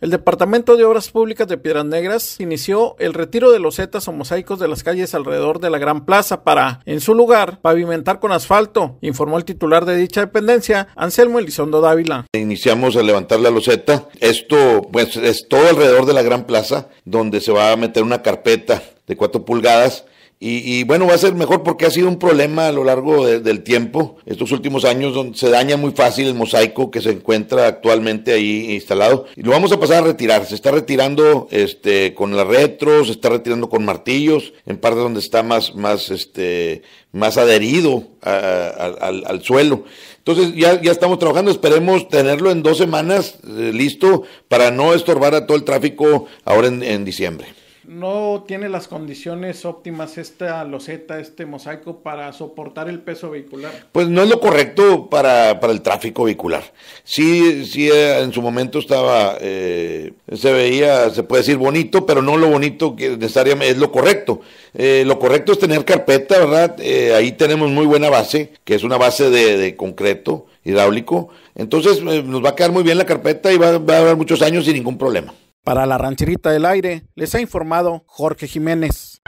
El Departamento de Obras Públicas de Piedras Negras inició el retiro de los o mosaicos de las calles alrededor de la Gran Plaza para, en su lugar, pavimentar con asfalto, informó el titular de dicha dependencia, Anselmo Elizondo Dávila. Iniciamos a levantar la loseta. Esto, pues, es todo alrededor de la Gran Plaza, donde se va a meter una carpeta de cuatro pulgadas y, bueno, va a ser mejor porque ha sido un problema a lo largo del tiempo, estos últimos años, donde se daña muy fácil el mosaico que se encuentra actualmente ahí instalado. Y lo vamos a pasar a retirar. Se está retirando este, con la retro, se está retirando con martillos, en parte donde está más, más, este, más adherido al, suelo. Entonces ya, ya estamos trabajando, esperemos tenerlo en dos semanas eh, listo para no estorbar a todo el tráfico ahora en diciembre no tiene las condiciones óptimas esta loseta, este mosaico para soportar el peso vehicular. Pues no es lo correcto para, para el tráfico vehicular. Sí, sí, eh, en su momento estaba, eh, se veía, se puede decir bonito, pero no lo bonito que necesariamente es lo correcto. Eh, lo correcto es tener carpeta, ¿verdad? ahí tenemos muy buena base, que es una base de, de concreto hidráulico. Entonces nos va a quedar muy bien la carpeta y va, va a haber muchos años sin ningún problema. Para la rancherita del aire, les ha informado Jorge Jiménez.